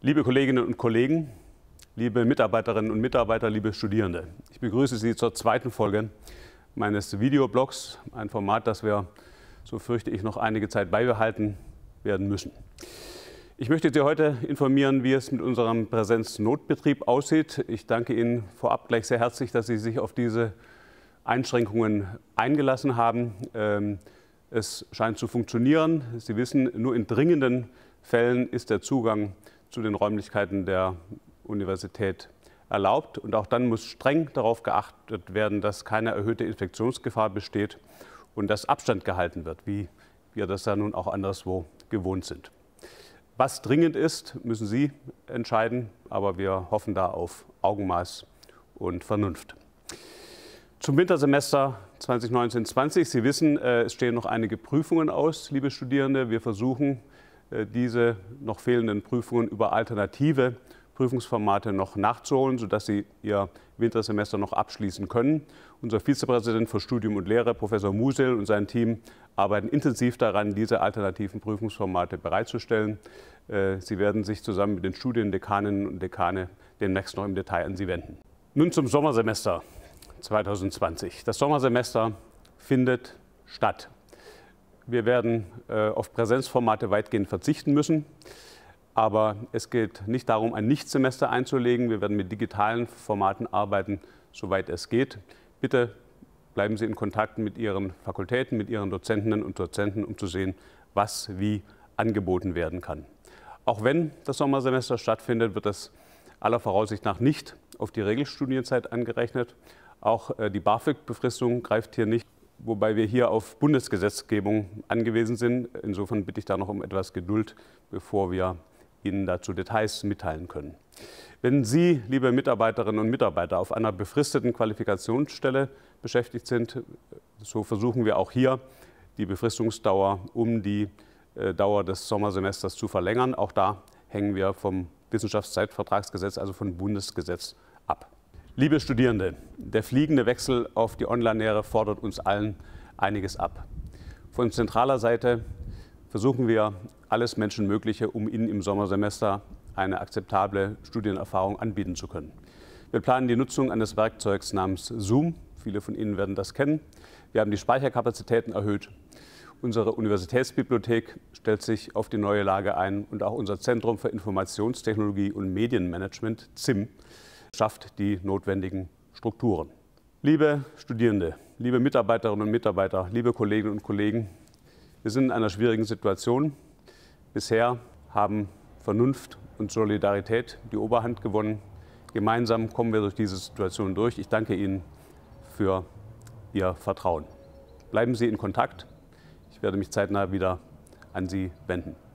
Liebe Kolleginnen und Kollegen, liebe Mitarbeiterinnen und Mitarbeiter, liebe Studierende, ich begrüße Sie zur zweiten Folge meines Videoblogs, ein Format, das wir, so fürchte ich, noch einige Zeit beibehalten werden müssen. Ich möchte Sie heute informieren, wie es mit unserem Präsenznotbetrieb aussieht. Ich danke Ihnen vorab gleich sehr herzlich, dass Sie sich auf diese Einschränkungen eingelassen haben. Ähm, es scheint zu funktionieren. Sie wissen, nur in dringenden Fällen ist der Zugang zu den Räumlichkeiten der Universität erlaubt. Und auch dann muss streng darauf geachtet werden, dass keine erhöhte Infektionsgefahr besteht und dass Abstand gehalten wird, wie wir das ja nun auch anderswo gewohnt sind. Was dringend ist, müssen Sie entscheiden, aber wir hoffen da auf Augenmaß und Vernunft. Zum Wintersemester 2019-20. Sie wissen, äh, es stehen noch einige Prüfungen aus, liebe Studierende. Wir versuchen, äh, diese noch fehlenden Prüfungen über alternative Prüfungsformate noch nachzuholen, sodass sie ihr Wintersemester noch abschließen können. Unser Vizepräsident für Studium und Lehre, Professor Musel und sein Team arbeiten intensiv daran, diese alternativen Prüfungsformate bereitzustellen. Äh, sie werden sich zusammen mit den Studiendekaninnen und Dekane demnächst noch im Detail an Sie wenden. Nun zum Sommersemester 2020. Das Sommersemester findet statt. Wir werden äh, auf Präsenzformate weitgehend verzichten müssen. Aber es geht nicht darum, ein Nichtsemester einzulegen. Wir werden mit digitalen Formaten arbeiten, soweit es geht. Bitte bleiben Sie in Kontakt mit Ihren Fakultäten, mit Ihren Dozentinnen und Dozenten, um zu sehen, was wie angeboten werden kann. Auch wenn das Sommersemester stattfindet, wird das aller Voraussicht nach nicht auf die Regelstudienzeit angerechnet. Auch äh, die BAföG-Befristung greift hier nicht wobei wir hier auf Bundesgesetzgebung angewiesen sind. Insofern bitte ich da noch um etwas Geduld, bevor wir Ihnen dazu Details mitteilen können. Wenn Sie, liebe Mitarbeiterinnen und Mitarbeiter, auf einer befristeten Qualifikationsstelle beschäftigt sind, so versuchen wir auch hier die Befristungsdauer um die äh, Dauer des Sommersemesters zu verlängern. Auch da hängen wir vom Wissenschaftszeitvertragsgesetz, also vom Bundesgesetz Liebe Studierende, der fliegende Wechsel auf die Online-Lehre fordert uns allen einiges ab. Von zentraler Seite versuchen wir alles Menschenmögliche, um Ihnen im Sommersemester eine akzeptable Studienerfahrung anbieten zu können. Wir planen die Nutzung eines Werkzeugs namens Zoom. Viele von Ihnen werden das kennen. Wir haben die Speicherkapazitäten erhöht. Unsere Universitätsbibliothek stellt sich auf die neue Lage ein und auch unser Zentrum für Informationstechnologie und Medienmanagement, ZIM, schafft die notwendigen Strukturen. Liebe Studierende, liebe Mitarbeiterinnen und Mitarbeiter, liebe Kolleginnen und Kollegen, wir sind in einer schwierigen Situation. Bisher haben Vernunft und Solidarität die Oberhand gewonnen. Gemeinsam kommen wir durch diese Situation durch. Ich danke Ihnen für Ihr Vertrauen. Bleiben Sie in Kontakt. Ich werde mich zeitnah wieder an Sie wenden.